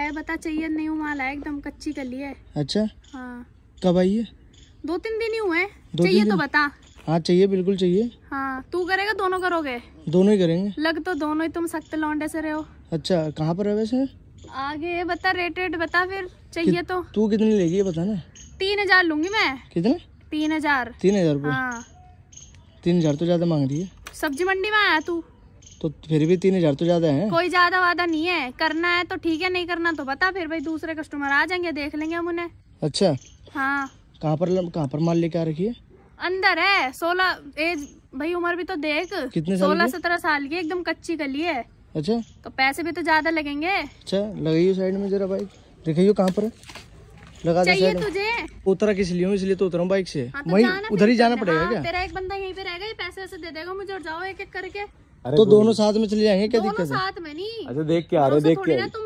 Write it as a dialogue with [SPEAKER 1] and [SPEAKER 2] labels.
[SPEAKER 1] है बता चाहिए नहीं माल आया एकदम कच्ची कली है अच्छा हाँ कब आई है दो तीन दिन ही हुए चाहिए तो बता
[SPEAKER 2] हाँ चाहिए बिल्कुल चाहिए
[SPEAKER 1] हाँ तू करेगा दोनों करोगे दोनों ही करेंगे लग तो दोनों ही तुम सख्त लौंडे से रहे हो
[SPEAKER 2] अच्छा कहाँ पर है वैसे
[SPEAKER 1] आगे बता रेट रेट बता फिर चाहिए कि, तो
[SPEAKER 2] तू कितनी लेगी बता ना
[SPEAKER 1] तीन हजार लूंगी मैं कितने तीन हजार तीन हजार हाँ
[SPEAKER 2] तीन हजार तो ज्यादा मांग रही है
[SPEAKER 1] सब्जी मंडी में आया तू
[SPEAKER 2] तो फिर भी तीन हजार तो ज्यादा है
[SPEAKER 1] कोई ज्यादा वादा नहीं है करना है तो ठीक है नहीं करना तो बता फिर भाई दूसरे कस्टमर आ जाएंगे देख लेंगे हम उन्हें अच्छा हाँ
[SPEAKER 2] कहाँ पर कहाँ पर माल लेके आ रखी है
[SPEAKER 1] अंदर है सोलह एज भाई उम्र भी तो देख कितने सोलह सत्रह साल की एकदम कच्ची गली है अच्छा तो पैसे भी तो ज्यादा लगेंगे
[SPEAKER 2] अच्छा लगाइए साइड में जरा बाइक दिखाइयो कहाँ पर लगा चाहिए तुझे उतरा किस लिए इसलिए तो उतरा बाइक से हाँ, तो वही उधर ही जाना पड़ेगा हाँ, क्या तेरा
[SPEAKER 1] एक बंदा यहीं पे रहेगा ये पैसे वैसे दे देगा मुझे और जाओ एक एक करके
[SPEAKER 2] तो दोनों साथ में चले जाएंगे क्या दिक्कत है साथ में नहीं अच्छा देख के आ रहे देख के